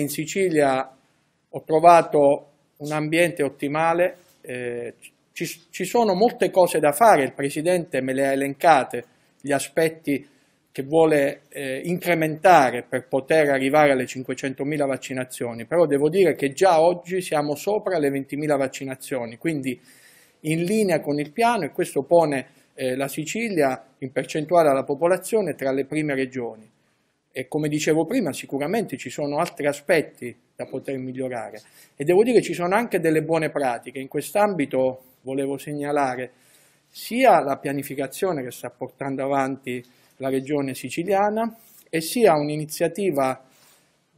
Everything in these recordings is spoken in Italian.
In Sicilia ho trovato un ambiente ottimale, eh, ci, ci, sono molte cose da fare, il Presidente me le ha elencate, gli aspetti che vuole eh, incrementare per poter arrivare alle 500.000 vaccinazioni, però devo dire che già oggi siamo sopra le 20.000 vaccinazioni, quindi in linea con il piano e questo pone eh, la Sicilia in percentuale alla popolazione tra le prime regioni e come dicevo prima sicuramente ci sono altri aspetti da poter migliorare e devo dire ci sono anche delle buone pratiche, in quest'ambito volevo segnalare sia la pianificazione che sta portando avanti la regione siciliana e sia un'iniziativa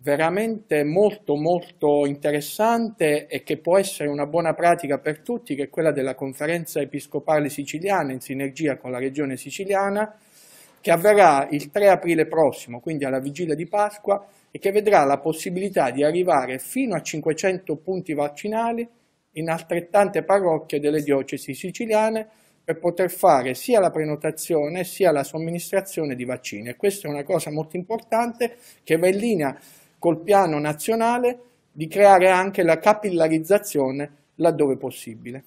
veramente molto molto interessante e che può essere una buona pratica per tutti che è quella della conferenza episcopale siciliana in sinergia con la regione siciliana che avverrà il 3 aprile prossimo, quindi alla vigilia di Pasqua, e che vedrà la possibilità di arrivare fino a 500 punti vaccinali in altrettante parrocchie delle diocesi siciliane per poter fare sia la prenotazione sia la somministrazione di vaccini. E questa è una cosa molto importante che va in linea col piano nazionale di creare anche la capillarizzazione laddove possibile.